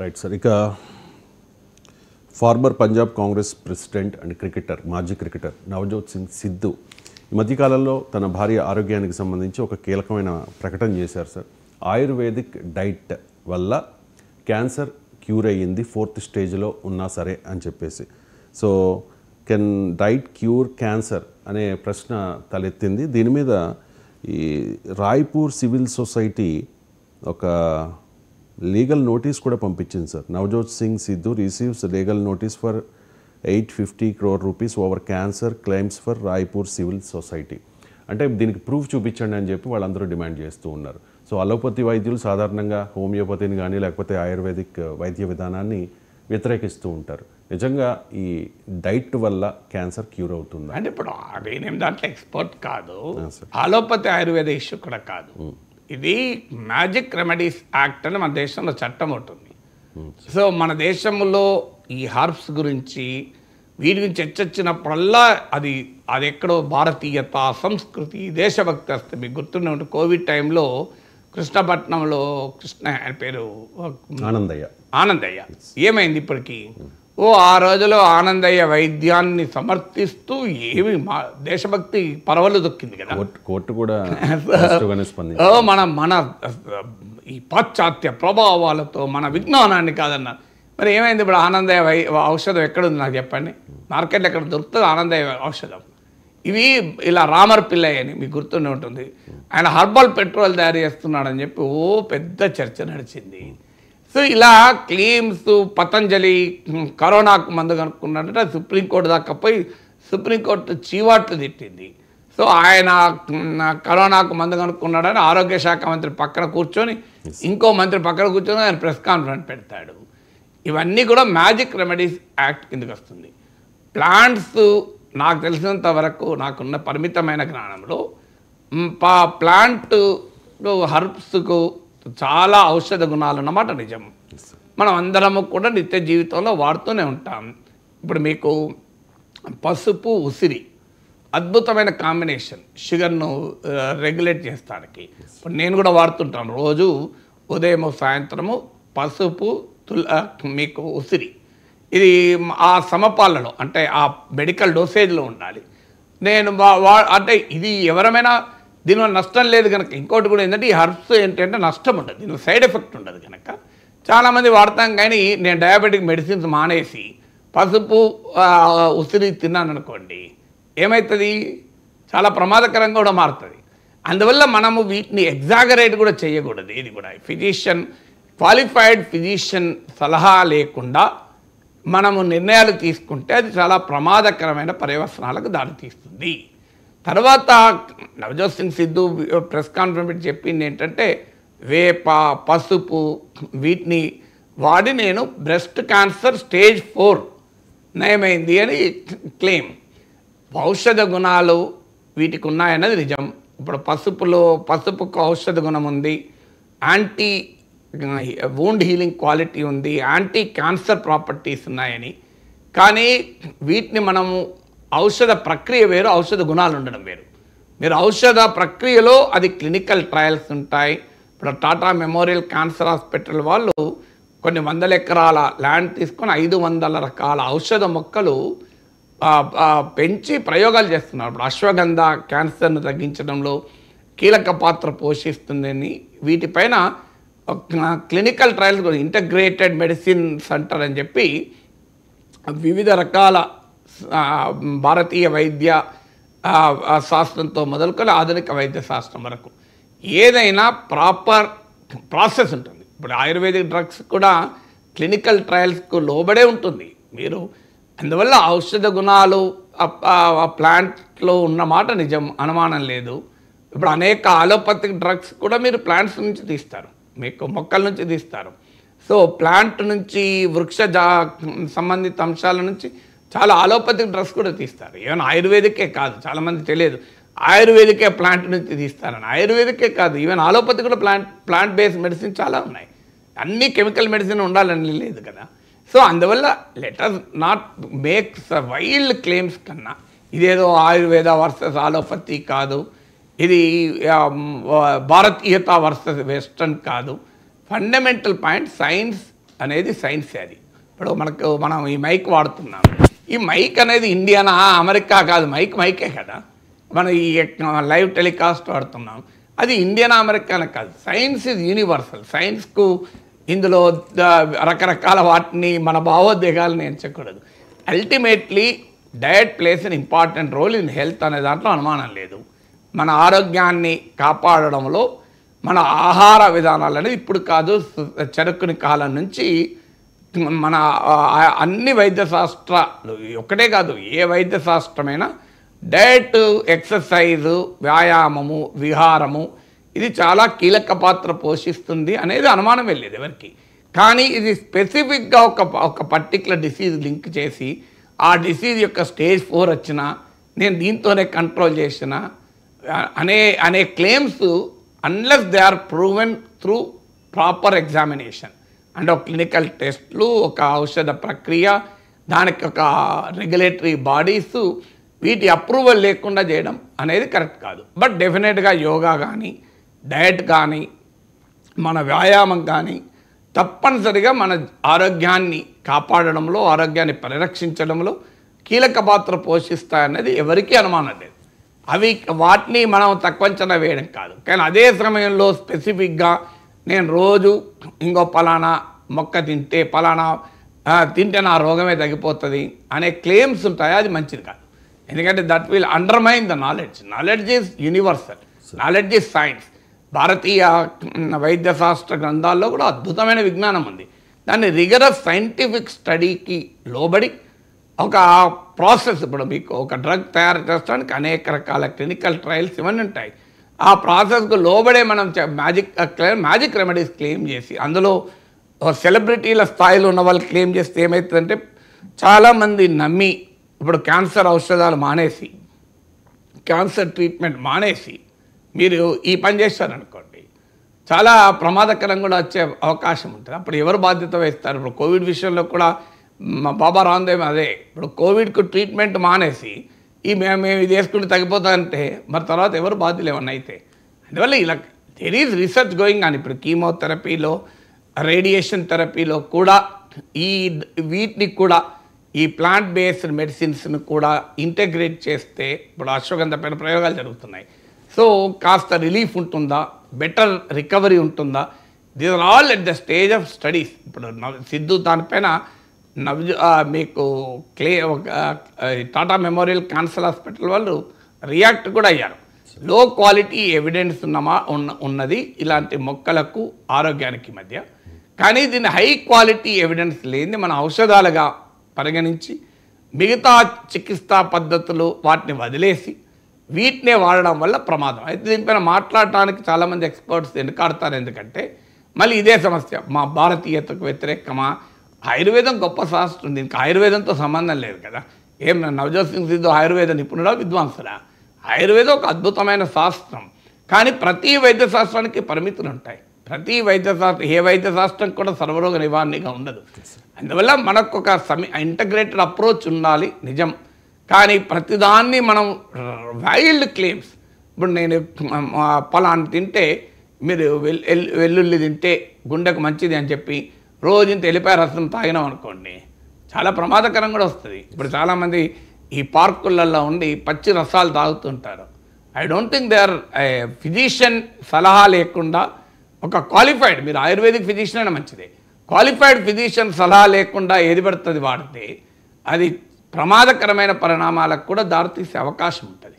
right sir ఇక former Punjab Congress president and cricketer మాజీ cricketer Navjot Singh Sidhu ఈ మధ్యకాలంలో తన భార్య ఆరోగ్యానికి సంబంధించి ఒక కీలకమైన ప్రకటన చేశారు సార్ ఆయుర్వేదిక్ డైట్ వల్ల క్యాన్సర్ క్యూర్ అయ్యింది ఫోర్త్ స్టేజ్లో ఉన్నా సరే అని చెప్పేసి so can diet cure cancer అనే ప్రశ్న తలెత్తింది దీని మీద ఈ రాయ్పూర్ సివిల్ సొసైటీ ఒక లీగల్ నోటీస్ కూడా పంపించింది sir Navjot Singh Sidhu receives legal notice for eight fifty crore rupees over cancer claims for Raipur civil society అంటే దీనికి ప్రూఫ్ చూపించండి అని చెప్పి వాళ్ళందరూ డిమాండ్ చేస్తూ ఉన్నారు సో అలోపతి వైద్యులు సాధారణంగా హోమియోపతిని కానీ లేకపోతే ఆయుర్వేదిక్ వైద్య విధానాన్ని వ్యతిరేకిస్తూ ఉంటారు నిజంగా ఈ డైట్ వల్ల క్యాన్సర్ క్యూర్ అవుతుంది అంటే ఇప్పుడు నేనేం దాంట్లో ఎక్స్పర్ట్ కాదు అలోపతి ఆయుర్వేద ఇష్యూ కూడా కాదు ఇది మ్యాజిక్ రెమెడీస్ యాక్ట్ అని మన దేశంలో చట్టం ఉంటుంది సో మన దేశంలో ఈ హర్బ్స్ గురించి వీటి గురించి చర్చొచ్చినప్పుడల్లా అది అది ఎక్కడో భారతీయత సంస్కృతి దేశభక్తి వస్తే మీకు గుర్తుండే ఉంటే కోవిడ్ టైంలో కృష్ణపట్నంలో కృష్ణ పేరు ఆనందయ్య ఆనందయ్య ఏమైంది ఇప్పటికీ ఓ ఆ రోజులో ఆనందయ్య వైద్యాన్ని సమర్థిస్తూ ఏమి మా దేశభక్తి పరవలు దొక్కింది కదా కోర్టు కూడా ఓ మన మన ఈ పాశ్చాత్య ప్రభావాలతో మన విజ్ఞానాన్ని కాదన్నారు మరి ఏమైంది ఇప్పుడు ఆనందయ్య వై ఔషధం ఎక్కడుంది నాకు చెప్పండి మార్కెట్లో ఎక్కడ దొరుకుతుంది ఆనందయ్య ఔషధం ఇవి ఇలా రామర్ పిల్లయ్య అని మీకు గుర్తుండే ఉంటుంది ఆయన హర్బల్ పెట్రోల్ తయారు చేస్తున్నాడని చెప్పి ఓ పెద్ద చర్చ నడిచింది సో ఇలా క్లీమ్స్ పతంజలి కరోనాకు మందు కనుక్కున్నాడంటే సుప్రీంకోర్టు దాకా పోయి సుప్రీంకోర్టు చీవాట్లు తిట్టింది సో ఆయన కరోనాకు మందు కనుక్కున్నాడని ఆరోగ్య శాఖ మంత్రి పక్కన కూర్చొని ఇంకో మంత్రి పక్కన కూర్చొని ఆయన ప్రెస్ కాన్ఫరెన్స్ పెడతాడు ఇవన్నీ కూడా మ్యాజిక్ రెమెడీస్ యాక్ట్ కిందకి వస్తుంది ప్లాంట్స్ నాకు తెలిసినంత వరకు నాకున్న పరిమితమైన జ్ఞానంలో ప్లాంట్ హర్బ్స్కు చాలా ఔషధ గుణాలు అన్నమాట నిజం మనం అందరము కూడా నిత్య జీవితంలో వాడుతూనే ఉంటాం ఇప్పుడు మీకు పసుపు ఉసిరి అద్భుతమైన కాంబినేషన్ షుగర్ను రెగ్యులేట్ చేస్తానికి ఇప్పుడు నేను కూడా వాడుతుంటాను రోజు ఉదయము సాయంత్రము పసుపు తుల మీకు ఉసిరి ఇది ఆ సమపాలలో అంటే ఆ మెడికల్ డోసేజ్లో ఉండాలి నేను అంటే ఇది ఎవరమైనా దీనివల్ల నష్టం లేదు కనుక ఇంకోటి కూడా ఏంటంటే ఈ హర్బ్స్ ఏంటంటే నష్టం ఉండదు దీనికి సైడ్ ఎఫెక్ట్ ఉండదు కనుక చాలామంది వాడతాం కానీ నేను డయాబెటిక్ మెడిసిన్స్ మానేసి పసుపు ఉసిరి తిన్నాను అనుకోండి ఏమవుతుంది చాలా ప్రమాదకరంగా కూడా మారుతుంది అందువల్ల మనము వీటిని ఎగ్జాగరేట్ కూడా చేయకూడదు ఇది కూడా ఫిజిషియన్ క్వాలిఫైడ్ ఫిజిషియన్ సలహా లేకుండా మనము నిర్ణయాలు తీసుకుంటే అది చాలా ప్రమాదకరమైన పర్యవసనాలకు దారితీస్తుంది తర్వాత నవజోత్ సింగ్ సిద్ధు ప్రెస్ కాన్ఫరెన్స్ పెట్టి చెప్పింది ఏంటంటే వేప పసుపు వీటిని వాడి నేను బ్రెస్ట్ క్యాన్సర్ స్టేజ్ ఫోర్ నయమైంది అని క్లెయిమ్ ఔషధ గుణాలు వీటికి ఉన్నాయన్నది నిజం ఇప్పుడు పసుపులో పసుపుకు ఔషధ గుణం ఉంది యాంటీ వూండ్ హీలింగ్ క్వాలిటీ ఉంది యాంటీ క్యాన్సర్ ప్రాపర్టీస్ ఉన్నాయని కానీ వీటిని మనము ఔషధ ప్రక్రియ వేరు ఔషధ గుణాలు ఉండడం వేరు మీరు ఔషధ ప్రక్రియలో అది క్లినికల్ ట్రయల్స్ ఉంటాయి ఇప్పుడు టాటా మెమోరియల్ క్యాన్సర్ హాస్పిటల్ వాళ్ళు కొన్ని వందల ఎకరాల ల్యాండ్ తీసుకొని ఐదు వందల రకాల ఔషధ మొక్కలు పెంచి ప్రయోగాలు చేస్తున్నారు ఇప్పుడు అశ్వగంధ క్యాన్సర్ను తగ్గించడంలో కీలక పాత్ర పోషిస్తుందని వీటిపైన clinical trials integrated medicine centre అని చెప్పి వివిధ రకాల భారతీయ వైద్య శాస్త్రంతో మొదలుకొని ఆధునిక వైద్య శాస్త్రం వరకు ఏదైనా ప్రాపర్ ప్రాసెస్ ఉంటుంది ఇప్పుడు ఆయుర్వేదిక్ డ్రగ్స్ కూడా క్లినికల్ ట్రయల్స్కు లోబడే ఉంటుంది మీరు అందువల్ల ఔషధ గుణాలు ప్లాంట్లో ఉన్న మాట నిజం అనుమానం లేదు ఇప్పుడు అనేక ఆలోపతిక్ డ్రగ్స్ కూడా మీరు ప్లాంట్స్ నుంచి తీస్తారు మీకు మొక్కల నుంచి తీస్తారు సో ప్లాంట్ నుంచి వృక్ష సంబంధిత అంశాల నుంచి చాలా అలోపతిక్ డ్రగ్స్ కూడా తీస్తారు ఈవెన్ ఆయుర్వేదికే కాదు చాలామంది తెలియదు ఆయుర్వేదికే ప్లాంట్ నుంచి తీస్తారని ఆయుర్వేదికే కాదు ఈవెన్ ఆలోపతి కూడా ప్లాంట్ ప్లాంట్ బేస్డ్ మెడిసిన్ చాలా ఉన్నాయి అన్ని కెమికల్ మెడిసిన్ ఉండాలని లేదు కదా సో అందువల్ల లెటర్ నాట్ మేక్ వైల్డ్ క్లెయిమ్స్ కన్నా ఇదేదో ఆయుర్వేద వర్సెస్ ఆలోపతి కాదు ఇది భారతీయత వర్సెస్ వెస్ట్రన్ కాదు ఫండమెంటల్ పాయింట్ సైన్స్ అనేది సైన్స్ అది ఇప్పుడు మనకు మనం ఈ మైక్ వాడుతున్నాము ఈ మైక్ అనేది ఇండియానా అమెరికా కాదు మైక్ మైకే కదా మనం ఈ లైవ్ టెలికాస్ట్ వాడుతున్నాం అది ఇండియన్ అమెరికానే కాదు సైన్స్ ఇస్ యూనివర్సల్ సైన్స్కు ఇందులో రకరకాల వాటిని మన భావోద్వేగాలను ఎంచకూడదు ultimately diet plays an important role in health అనే దాంట్లో అనుమానం లేదు మన ఆరోగ్యాన్ని కాపాడడంలో మన ఆహార విధానాలు అనేది ఇప్పుడు కాదు చెరుకుని కాలం నుంచి మన అన్ని వైద్య శాస్త్రాలు ఒక్కటే కాదు ఏ వైద్య శాస్త్రమైనా డైట్ ఎక్సర్సైజు వ్యాయామము విహారము ఇది చాలా కీలక పాత్ర పోషిస్తుంది అనేది అనుమానం వెళ్ళేది ఎవరికి కానీ ఇది స్పెసిఫిక్గా ఒక ఒక పర్టికులర్ డిసీజ్ లింక్ చేసి ఆ డిసీజ్ యొక్క స్టేజ్ ఫోర్ వచ్చిన నేను దీంతోనే కంట్రోల్ చేసిన అనే అనే claims unless they are proven through proper examination అంటే ఒక క్లినికల్ టెస్ట్లు ఒక ఔషధ ప్రక్రియ దానికి ఒక రెగ్యులేటరీ బాడీస్ వీటి అప్రూవల్ లేకుండా చేయడం అనేది కరెక్ట్ కాదు బట్ డెఫినెట్గా యోగా కానీ డయట్ కానీ మన వ్యాయామం కానీ తప్పనిసరిగా మన ఆరోగ్యాన్ని కాపాడడంలో ఆరోగ్యాన్ని పరిరక్షించడంలో కీలక పాత్ర పోషిస్తాయన్నది ఎవరికీ అనుమానం లేదు అవి వాటిని మనం తక్కువంచనా వేయడం కాదు కానీ అదే సమయంలో స్పెసిఫిక్గా నేను రోజు ఇంకో పలానా మొక్క తింటే పలానా తింటే నా రోగమే తగ్గిపోతుంది అనే క్లెయిమ్స్ ఉంటాయి అది మంచిది కాదు ఎందుకంటే that will undermine the knowledge knowledge is universal knowledge is science భారతీయ వైద్య శాస్త్ర గ్రంథాల్లో కూడా అద్భుతమైన విజ్ఞానం ఉంది దాన్ని రిగరస్ సైంటిఫిక్ స్టడీకి లోబడి ఒక ప్రాసెస్ ఇప్పుడు మీకు ఒక డ్రగ్ తయారు చేస్తానికి అనేక రకాల క్లినికల్ ట్రయల్స్ ఇవన్నీ ఉంటాయి ఆ ప్రాసెస్కు లోబడే మనం మ్యాజిక్ మ్యాజిక్ రెమెడీస్ క్లెయిమ్ చేసి అందులో సెలబ్రిటీల స్థాయిలో ఉన్న వాళ్ళు క్లెయిమ్ చేస్తే ఏమవుతుందంటే చాలామంది నమ్మి ఇప్పుడు క్యాన్సర్ ఔషధాలు మానేసి క్యాన్సర్ ట్రీట్మెంట్ మానేసి మీరు ఈ పని చేస్తారనుకోండి చాలా ప్రమాదకరం కూడా వచ్చే అవకాశం ఉంటుంది అప్పుడు ఎవరు బాధ్యత వహిస్తారు ఇప్పుడు కోవిడ్ విషయంలో కూడా మా బాబా రాందేవ్ అదే ఇప్పుడు కోవిడ్కు ట్రీట్మెంట్ మానేసి ఈ మేము మేము ఇది వేసుకుంటే తగ్గిపోతామంటే మరి తర్వాత ఎవరు బాధ్యులు ఏమన్నా అయితే అందువల్ల ఇలా దెర్ ఈజ్ రీసెర్చ్ గోయింగ్ అని ఇప్పుడు కీమోథెరపీలో రేడియేషన్ థెరపీలో కూడా ఈ వీటిని కూడా ఈ ప్లాంట్ బేస్డ్ మెడిసిన్స్ను కూడా ఇంటగ్రేట్ చేస్తే ఇప్పుడు అశ్వగంధ పైన ప్రయోగాలు జరుగుతున్నాయి సో కాస్త రిలీఫ్ ఉంటుందా బెటర్ రికవరీ ఉంటుందా these are all at the stage of studies ఇప్పుడు సిద్ధు దానిపైన నవ్జు మీకు క్లే ఒక టాటా మెమోరియల్ క్యాన్సర్ హాస్పిటల్ వాళ్ళు రియాక్ట్ కూడా అయ్యారు లో క్వాలిటీ ఎవిడెన్స్ ఉన్నమా ఉన్న ఉన్నది ఇలాంటి మొక్కలకు ఆరోగ్యానికి మధ్య కానీ దీన్ని హై క్వాలిటీ ఎవిడెన్స్ లేని మన ఔషధాలుగా పరిగణించి మిగతా చికిత్సా పద్ధతులు వాటిని వదిలేసి వీటినే వాడడం వల్ల ప్రమాదం అయితే దీనిపైన మాట్లాడటానికి చాలామంది ఎక్స్పర్ట్స్ వెనుకాడతారు ఎందుకంటే మళ్ళీ ఇదే సమస్య మా భారతీయతకు వ్యతిరేకమా ఆయుర్వేదం గొప్ప శాస్త్రం దీనికి ఆయుర్వేదంతో సంబంధం లేదు కదా ఏం నవజోత్ సింగ్ సిద్ధు ఆయుర్వేద నిపుణుడా విద్వాంసుడా ఆయుర్వేదం ఒక అద్భుతమైన శాస్త్రం కానీ ప్రతి వైద్య శాస్త్రానికి పరిమితులు ఉంటాయి ప్రతి వైద్యశాస్త్రం ఏ వైద్యశాస్త్రం కూడా సర్వరోగ నివారణగా ఉండదు అందువల్ల మనకు ఒక సమి ఇంటగ్రేటెడ్ అప్రోచ్ ఉండాలి నిజం కానీ ప్రతిదాన్ని మనం వైల్డ్ క్లెయిమ్స్ ఇప్పుడు నేను పొలాన్ని తింటే మీరు వెల్లుల్లి తింటే గుండెకు మంచిది అని చెప్పి రోజు ఇంత ఎలిపాయ రసం తాగినాం అనుకోండి చాలా ప్రమాదకరం కూడా వస్తుంది ఇప్పుడు చాలామంది ఈ పార్కులలో ఉండి పచ్చి రసాలు తాగుతుంటారు I don't think they are physician సలహా లేకుండా ఒక క్వాలిఫైడ్ మీరు ఆయుర్వేదిక్ ఫిజిషియన్ అయినా మంచిది క్వాలిఫైడ్ ఫిజిషియన్ సలహా లేకుండా ఏది పడుతుంది వాడితే అది ప్రమాదకరమైన పరిణామాలకు కూడా దారితీసే అవకాశం ఉంటుంది